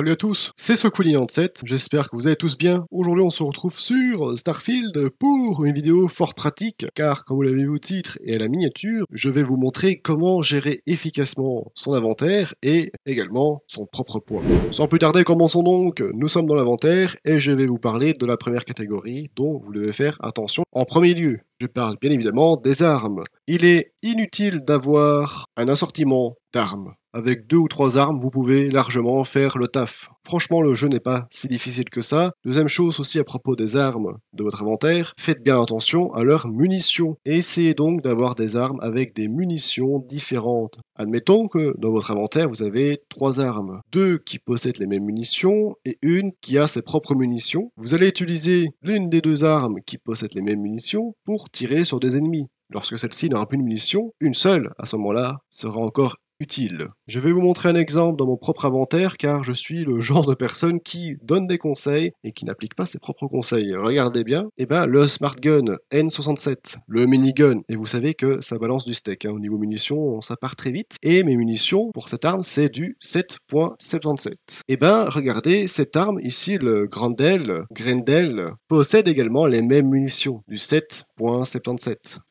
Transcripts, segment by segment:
Salut à tous, c'est Sokouli 7 j'espère que vous allez tous bien. Aujourd'hui on se retrouve sur Starfield pour une vidéo fort pratique, car comme vous l'avez vu au titre et à la miniature, je vais vous montrer comment gérer efficacement son inventaire et également son propre poids. Sans plus tarder, commençons donc, nous sommes dans l'inventaire et je vais vous parler de la première catégorie dont vous devez faire attention. En premier lieu, je parle bien évidemment des armes. Il est inutile d'avoir un assortiment d'armes avec deux ou trois armes, vous pouvez largement faire le taf. Franchement, le jeu n'est pas si difficile que ça. Deuxième chose aussi à propos des armes de votre inventaire, faites bien attention à leurs munitions. Et essayez donc d'avoir des armes avec des munitions différentes. Admettons que dans votre inventaire, vous avez trois armes. Deux qui possèdent les mêmes munitions et une qui a ses propres munitions. Vous allez utiliser l'une des deux armes qui possèdent les mêmes munitions pour tirer sur des ennemis. Lorsque celle-ci n'aura plus de munitions, une seule, à ce moment-là, sera encore utile. Je vais vous montrer un exemple dans mon propre inventaire car je suis le genre de personne qui donne des conseils et qui n'applique pas ses propres conseils. Regardez bien, et eh ben le Smart Gun N67, le minigun, et vous savez que ça balance du steak. Hein. Au niveau munitions, ça part très vite. Et mes munitions pour cette arme, c'est du 7.77. Et eh ben regardez, cette arme ici, le Grandel, Grendel, possède également les mêmes munitions, du 7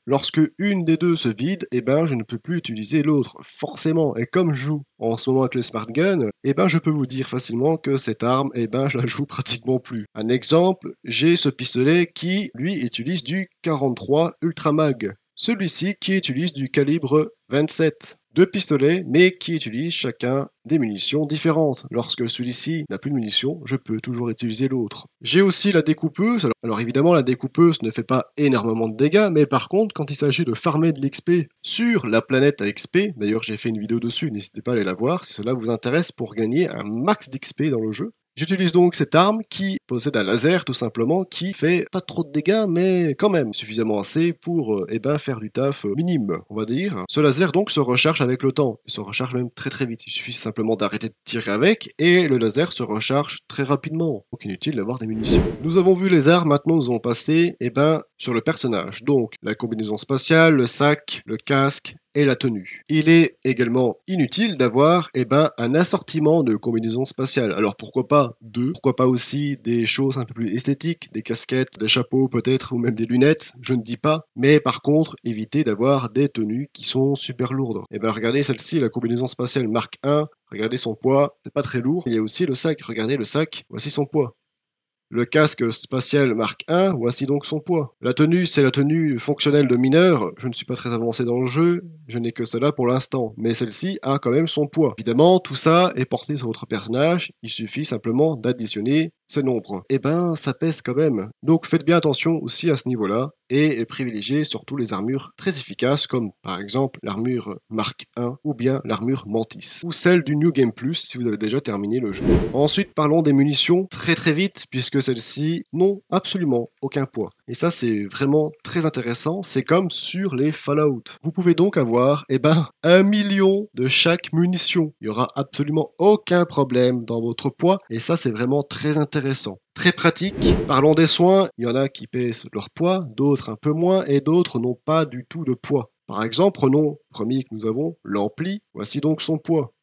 Lorsque une des deux se vide, et eh ben, je ne peux plus utiliser l'autre, forcément. Et comme je joue en ce moment avec le Smart Gun, eh ben, je peux vous dire facilement que cette arme, et eh ben, je la joue pratiquement plus. Un exemple, j'ai ce pistolet qui, lui, utilise du 43 Ultramag. Celui-ci qui utilise du calibre 27 pistolet pistolets, mais qui utilisent chacun des munitions différentes. Lorsque celui-ci n'a plus de munitions, je peux toujours utiliser l'autre. J'ai aussi la découpeuse. Alors évidemment, la découpeuse ne fait pas énormément de dégâts, mais par contre, quand il s'agit de farmer de l'XP sur la planète à XP, d'ailleurs j'ai fait une vidéo dessus, n'hésitez pas à aller la voir si cela vous intéresse pour gagner un max d'XP dans le jeu. J'utilise donc cette arme qui possède un laser tout simplement qui fait pas trop de dégâts mais quand même suffisamment assez pour euh, eh ben, faire du taf euh, minime on va dire. Ce laser donc se recharge avec le temps, il se recharge même très très vite, il suffit simplement d'arrêter de tirer avec et le laser se recharge très rapidement, donc inutile d'avoir des munitions. Nous avons vu les armes, maintenant nous allons passer eh ben, sur le personnage, donc la combinaison spatiale, le sac, le casque, et la tenue. Il est également inutile d'avoir eh ben, un assortiment de combinaisons spatiales. Alors pourquoi pas deux Pourquoi pas aussi des choses un peu plus esthétiques, des casquettes, des chapeaux peut-être, ou même des lunettes, je ne dis pas. Mais par contre, évitez d'avoir des tenues qui sont super lourdes. Et eh bien regardez celle-ci, la combinaison spatiale marque 1, regardez son poids, c'est pas très lourd. Il y a aussi le sac, regardez le sac, voici son poids. Le casque spatial Mark 1, voici donc son poids. La tenue, c'est la tenue fonctionnelle de mineur. Je ne suis pas très avancé dans le jeu, je n'ai que cela pour l'instant. Mais celle-ci a quand même son poids. Évidemment, tout ça est porté sur votre personnage, il suffit simplement d'additionner ces nombre, eh ben ça pèse quand même. Donc faites bien attention aussi à ce niveau-là et privilégiez surtout les armures très efficaces comme par exemple l'armure Mark 1 ou bien l'armure Mantis ou celle du New Game Plus si vous avez déjà terminé le jeu. Ensuite parlons des munitions très très vite puisque celles-ci n'ont absolument aucun poids. Et ça c'est vraiment très intéressant, c'est comme sur les Fallout. Vous pouvez donc avoir eh ben un million de chaque munition. Il y aura absolument aucun problème dans votre poids et ça c'est vraiment très intéressant Très pratique, parlons des soins, il y en a qui pèsent leur poids, d'autres un peu moins, et d'autres n'ont pas du tout de poids. Par exemple, prenons premier que nous avons, l'ampli, voici donc son poids.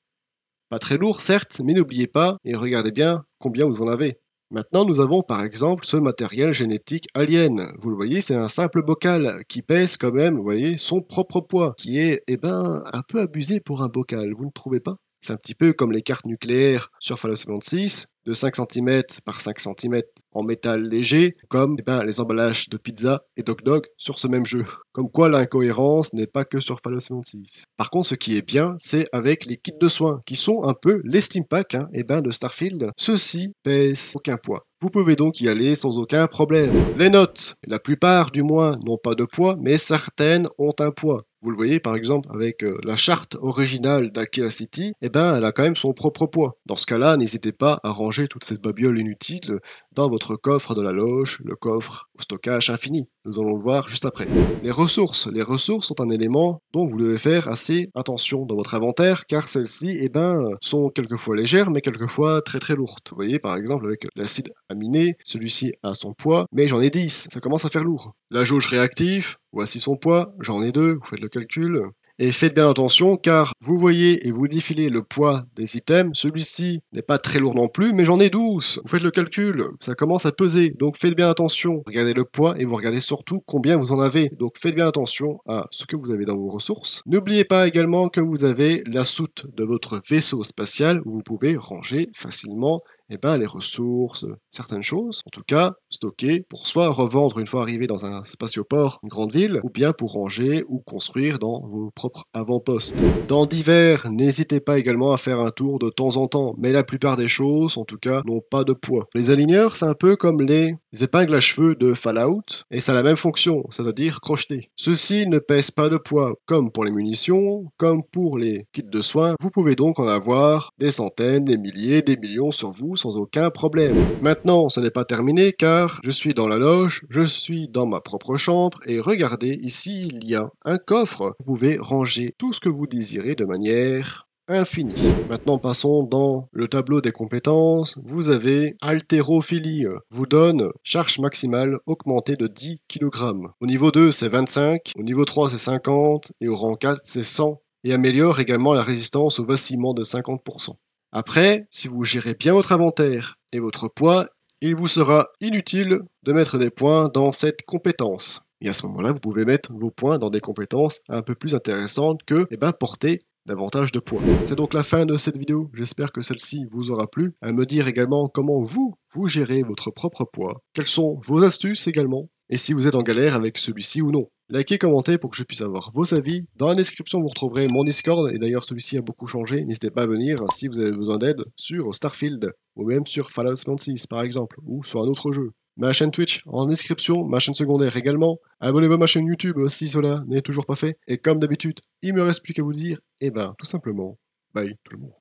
Pas très lourd certes, mais n'oubliez pas, et regardez bien combien vous en avez. Maintenant, nous avons par exemple ce matériel génétique alien. Vous le voyez, c'est un simple bocal qui pèse quand même, vous voyez, son propre poids, qui est, eh ben, un peu abusé pour un bocal, vous ne trouvez pas un petit peu comme les cartes nucléaires sur Fallout 76, de 5 cm par 5 cm en métal léger, comme eh ben, les emballages de pizza et dog dog sur ce même jeu. Comme quoi l'incohérence n'est pas que sur Fallout 76. Par contre, ce qui est bien, c'est avec les kits de soins, qui sont un peu les Steam hein, eh ben, de Starfield. Ceux-ci pèsent aucun poids. Vous pouvez donc y aller sans aucun problème. Les notes, la plupart du moins, n'ont pas de poids, mais certaines ont un poids. Vous le voyez par exemple avec euh, la charte originale d'Aquila City, et eh ben, elle a quand même son propre poids. Dans ce cas-là, n'hésitez pas à ranger toute cette babiole inutile dans votre coffre de la loge, le coffre stockage infini. Nous allons le voir juste après. Les ressources. Les ressources sont un élément dont vous devez faire assez attention dans votre inventaire, car celles-ci, eh ben, sont quelquefois légères, mais quelquefois très très lourdes. Vous voyez, par exemple, avec l'acide aminé, celui-ci a son poids, mais j'en ai 10, ça commence à faire lourd. La jauge réactive, voici son poids, j'en ai 2, vous faites le calcul. Et faites bien attention car vous voyez et vous défilez le poids des items. Celui-ci n'est pas très lourd non plus, mais j'en ai 12. Vous faites le calcul, ça commence à peser. Donc faites bien attention. Regardez le poids et vous regardez surtout combien vous en avez. Donc faites bien attention à ce que vous avez dans vos ressources. N'oubliez pas également que vous avez la soute de votre vaisseau spatial où vous pouvez ranger facilement eh ben, les ressources, certaines choses, en tout cas stocker pour soit revendre une fois arrivé dans un spatioport, une grande ville, ou bien pour ranger ou construire dans vos propres avant-postes. Dans divers, n'hésitez pas également à faire un tour de temps en temps, mais la plupart des choses, en tout cas, n'ont pas de poids. Les aligneurs, c'est un peu comme les épingles à cheveux de Fallout, et ça a la même fonction, c'est-à-dire crocheter. Ceux-ci ne pèsent pas de poids, comme pour les munitions, comme pour les kits de soins, vous pouvez donc en avoir des centaines, des milliers, des millions sur vous sans aucun problème. Maintenant, ce n'est pas terminé car je suis dans la loge, je suis dans ma propre chambre et regardez, ici il y a un coffre. Vous pouvez ranger tout ce que vous désirez de manière infinie. Maintenant, passons dans le tableau des compétences. Vous avez altérophilie vous donne charge maximale augmentée de 10 kg. Au niveau 2, c'est 25, au niveau 3, c'est 50 et au rang 4, c'est 100 et améliore également la résistance au vacillement de 50%. Après, si vous gérez bien votre inventaire et votre poids, il vous sera inutile de mettre des points dans cette compétence. Et à ce moment-là, vous pouvez mettre vos points dans des compétences un peu plus intéressantes que eh ben, porter davantage de poids. C'est donc la fin de cette vidéo, j'espère que celle-ci vous aura plu. À me dire également comment vous, vous gérez votre propre poids, quelles sont vos astuces également, et si vous êtes en galère avec celui-ci ou non. Likez, commentez pour que je puisse avoir vos avis. Dans la description, vous retrouverez mon Discord, et d'ailleurs celui-ci a beaucoup changé. N'hésitez pas à venir si vous avez besoin d'aide sur Starfield, ou même sur Fallout 6, par exemple, ou sur un autre jeu. Ma chaîne Twitch en description, ma chaîne secondaire également. Abonnez-vous à ma chaîne YouTube si cela n'est toujours pas fait. Et comme d'habitude, il me reste plus qu'à vous dire, et eh ben tout simplement, bye tout le monde.